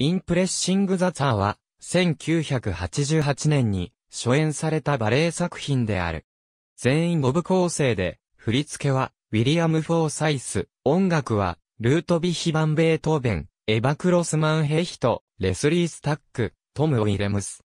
インプレッシング・ザ・ツァーは、1988年に初演されたバレエ作品である。全員ボブ構成で、振り付けは、ウィリアム・フォーサイス、音楽は、ルートビヒ・バン・ベートーベン、エヴァ・クロスマン・ヘヒト、レスリー・スタック、トム・ウィレムス。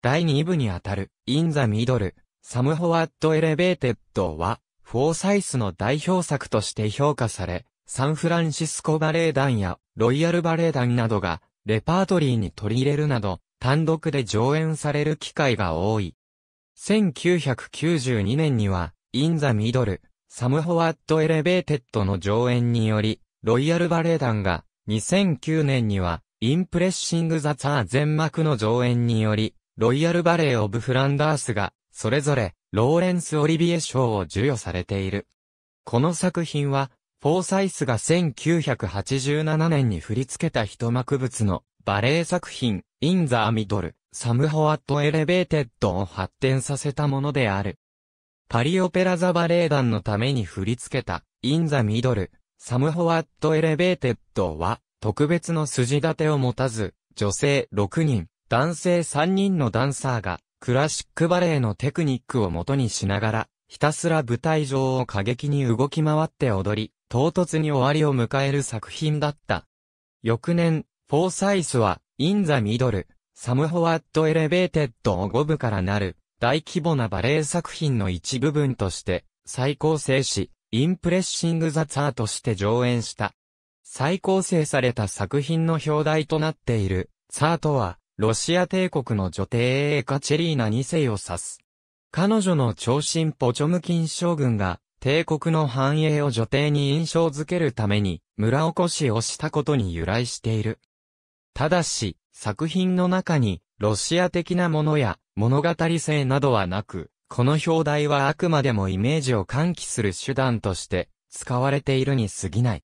第2部にあたる、イン・ザ・ミドル、サム・ホワッド・エレベーテッドは、フォーサイスの代表作として評価され、サンフランシスコバレエ団やロイヤルバレエ団などがレパートリーに取り入れるなど、単独で上演される機会が多い。1992年には、In the Middle, s エ m ベー o r ド a Elevated の上演により、ロイヤルバレエ団が、2009年には、インプレッシング・ザ・ツアー全幕の上演により、ロイヤルバレエ・オブ・フランダースが、それぞれ、ローレンス・オリビエ賞を授与されている。この作品は、フォーサイスが1987年に振り付けた一幕物のバレエ作品、In the Middle, Somehow at Elevated を発展させたものである。パリオペラザバレエ団のために振り付けた In the Middle, Somehow at Elevated は特別の筋立てを持たず、女性6人、男性3人のダンサーがクラシックバレエのテクニックを元にしながら、ひたすら舞台上を過激に動き回って踊り、唐突に終わりを迎える作品だった。翌年、フォーサイスは、インザ・ミドル、サム・ホワット・エレベーテッドを5部からなる、大規模なバレエ作品の一部分として、再構成し、インプレッシング・ザ・ツァーとして上演した。再構成された作品の表題となっている、ツァーとは、ロシア帝国の女帝エカチェリーナ2世を指す。彼女の長身ポチョムキン将軍が、帝国の繁栄を女帝に印象づけるために、村おこしをしたことに由来している。ただし、作品の中に、ロシア的なものや、物語性などはなく、この表題はあくまでもイメージを喚起する手段として、使われているに過ぎない。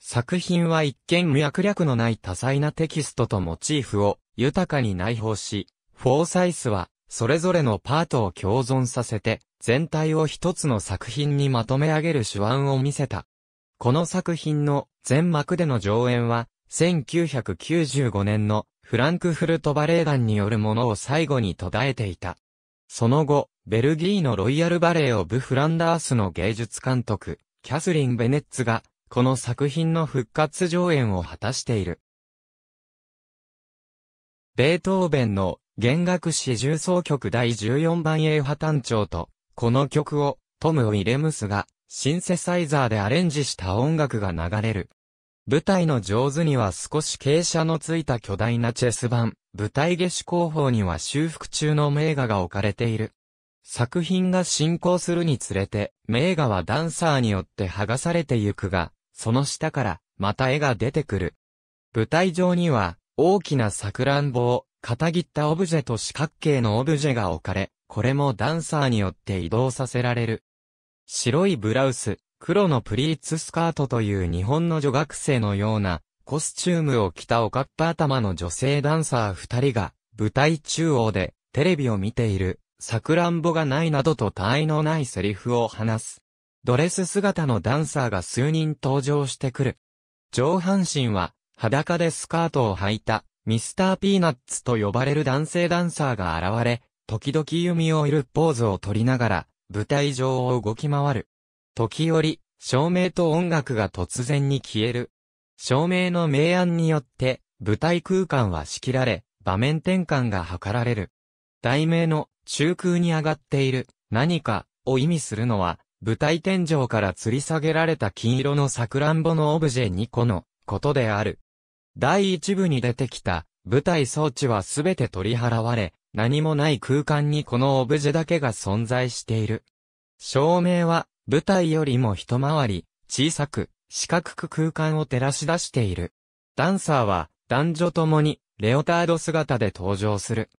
作品は一見脈略のない多彩なテキストとモチーフを豊かに内包し、フォーサイスはそれぞれのパートを共存させて全体を一つの作品にまとめ上げる手腕を見せた。この作品の全幕での上演は、1995年のフランクフルトバレエ団によるものを最後に途絶えていた。その後、ベルギーのロイヤルバレエオブ・フランダースの芸術監督、キャスリン・ベネッツが、この作品の復活上演を果たしている。ベートーベンの弦楽史重奏曲第14番 A 画。単調とこの曲をトム・ウィレムスがシンセサイザーでアレンジした音楽が流れる。舞台の上手には少し傾斜のついた巨大なチェス盤、舞台下手後方には修復中の名画が置かれている。作品が進行するにつれて、名画はダンサーによって剥がされてゆくが、その下から、また絵が出てくる。舞台上には、大きな桜んランを、片切ったオブジェと四角形のオブジェが置かれ、これもダンサーによって移動させられる。白いブラウス、黒のプリーツスカートという日本の女学生のようなコスチュームを着たおかっぱ頭の女性ダンサー二人が舞台中央でテレビを見ている、さくらんぼがないなどと他愛のないセリフを話す。ドレス姿のダンサーが数人登場してくる。上半身は裸でスカートを履いたミスターピーナッツと呼ばれる男性ダンサーが現れ、時々弓を射るポーズを取りながら、舞台上を動き回る。時折、照明と音楽が突然に消える。照明の明暗によって、舞台空間は仕切られ、場面転換が図られる。題名の、中空に上がっている、何か、を意味するのは、舞台天井から吊り下げられた金色のサクランボのオブジェ2個の、ことである。第1部に出てきた、舞台装置はすべて取り払われ、何もない空間にこのオブジェだけが存在している。照明は、舞台よりも一回り、小さく、四角く空間を照らし出している。ダンサーは、男女ともに、レオタード姿で登場する。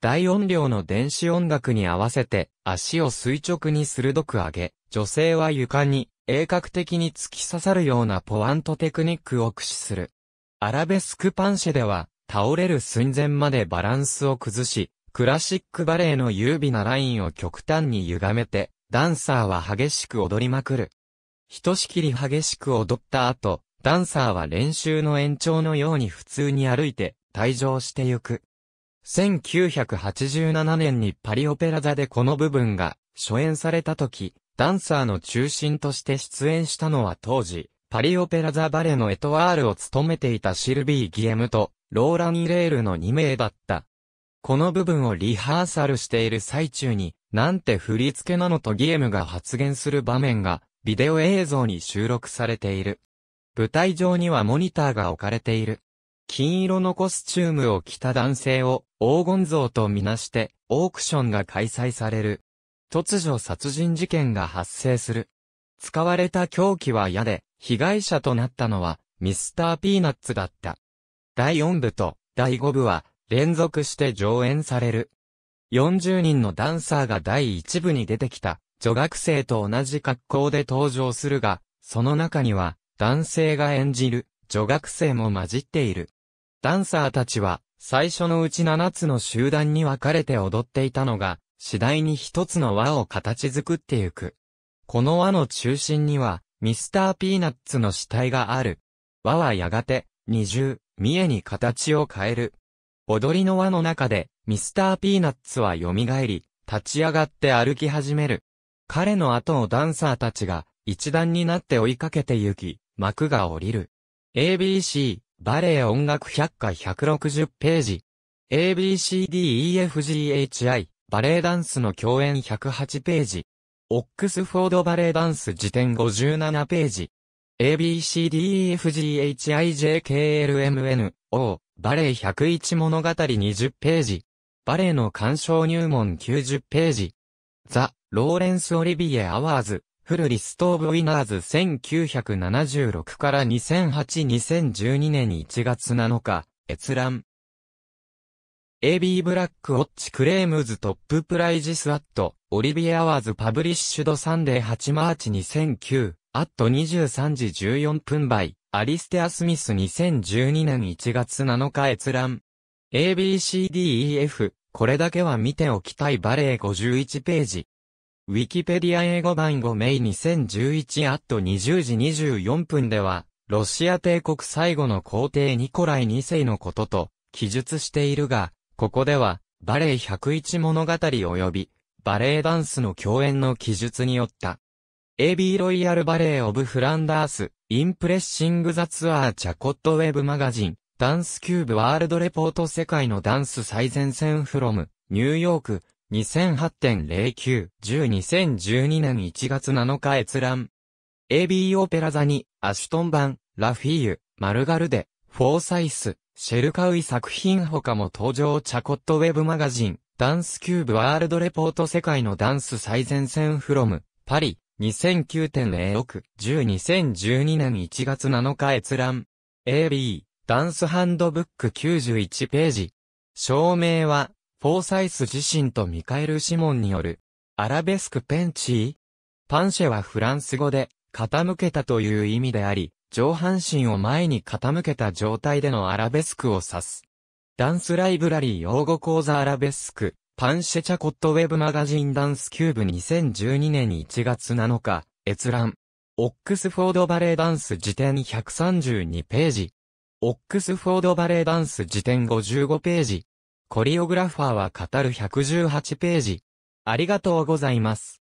大音量の電子音楽に合わせて、足を垂直に鋭く上げ、女性は床に、鋭角的に突き刺さるようなポワントテクニックを駆使する。アラベスクパンシェでは、倒れる寸前までバランスを崩し、クラシックバレエの優美なラインを極端に歪めて、ダンサーは激しく踊りまくる。ひとしきり激しく踊った後、ダンサーは練習の延長のように普通に歩いて、退場してゆく。1987年にパリオペラ座でこの部分が初演された時、ダンサーの中心として出演したのは当時、パリオペラ座バレのエトワールを務めていたシルビー・ギエムと、ローラ・イレールの2名だった。この部分をリハーサルしている最中に、なんて振り付けなのとギエムが発言する場面が、ビデオ映像に収録されている。舞台上にはモニターが置かれている。金色のコスチュームを着た男性を黄金像とみなしてオークションが開催される。突如殺人事件が発生する。使われた凶器は矢で、被害者となったのはミスターピーナッツだった。第4部と第5部は連続して上演される。40人のダンサーが第1部に出てきた女学生と同じ格好で登場するが、その中には男性が演じる女学生も混じっている。ダンサーたちは最初のうち7つの集団に分かれて踊っていたのが、次第に一つの輪を形作ってゆく。この輪の中心には、ミスターピーナッツの死体がある。輪はやがて、二重、見栄に形を変える。踊りの輪の中で、ミスターピーナッツは蘇り、立ち上がって歩き始める。彼の後をダンサーたちが、一段になって追いかけて行き、幕が降りる。ABC、バレエ音楽百科160ページ。ABCDEFGHI、バレエダンスの共演108ページ。オックスフォードバレエダンス辞典57ページ。ABCDEFGHIJKLMNO、バレエ101物語20ページ。バレエの鑑賞入門90ページ。ザ・ローレンス・オリビエ・アワーズ、フルリスト・オブ・ウィナーズ1976から2008-2012年1月7日、閲覧。AB ブラックウォッチクレームズトッププライジスワット、オリビエ・アワーズパブリッシュドサンデー8マーチ2009。アット23時14分倍、アリステア・スミス2012年1月7日閲覧。ABCDEF、これだけは見ておきたいバレエ51ページ。ウィキペディア英語版5メイ2011アット20時24分では、ロシア帝国最後の皇帝ニコライ2世のことと、記述しているが、ここでは、バレエ101物語及び、バレエダンスの共演の記述によった、AB ロイヤルバレーオブフランダース、インプレッシングザツアーチャコットウェブマガジン、ダンスキューブワールドレポート世界のダンス最前線フロム、ニューヨーク、2008.09、102012年1月7日閲覧。AB オペラ座に、アシュトン版、ラフィーユ、マルガルデ、フォーサイス、シェルカウイ作品他も登場チャコットウェブマガジン、ダンスキューブワールドレポート世界のダンス最前線フロム、パリ、2009.06、102012年1月7日閲覧。AB、ダンスハンドブック91ページ。照明は、フォーサイス自身とミカエル・シモンによる、アラベスクペンチーパンシェはフランス語で、傾けたという意味であり、上半身を前に傾けた状態でのアラベスクを指す。ダンスライブラリー用語講座アラベスク、パンシェチャコットウェブマガジンダンスキューブ2012年1月7日、閲覧。オックスフォードバレエダンス辞典132ページ。オックスフォードバレエダンス辞典55ページ。コリオグラファーは語る118ページ。ありがとうございます。